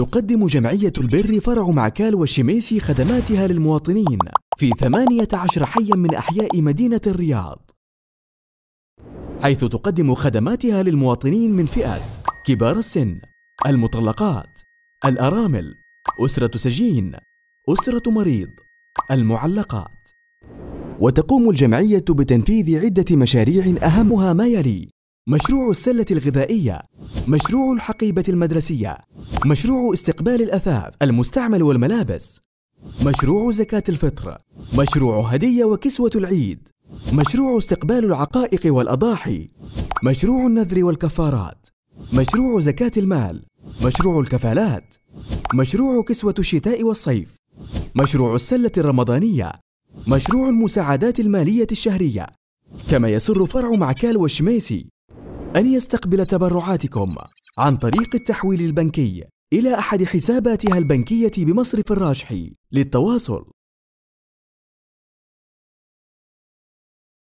تقدم جمعية البر فرع معكال والشميسي خدماتها للمواطنين في 18 حيا من أحياء مدينة الرياض حيث تقدم خدماتها للمواطنين من فئة كبار السن المطلقات الأرامل أسرة سجين أسرة مريض المعلقات وتقوم الجمعية بتنفيذ عدة مشاريع أهمها ما يلي مشروع السلة الغذائية مشروع الحقيبة المدرسية مشروع استقبال الأثاث المستعمل والملابس مشروع زكاة الفطر مشروع هدية وكسوة العيد مشروع استقبال العقائق والأضاحي مشروع النذر والكفارات مشروع زكاة المال مشروع الكفالات مشروع كسوة الشتاء والصيف مشروع السلة الرمضانية مشروع المساعدات المالية الشهرية كما يسر فرع معكال والشميسي أن يستقبل تبرعاتكم عن طريق التحويل البنكي إلى أحد حساباتها البنكية بمصرف الراجحي للتواصل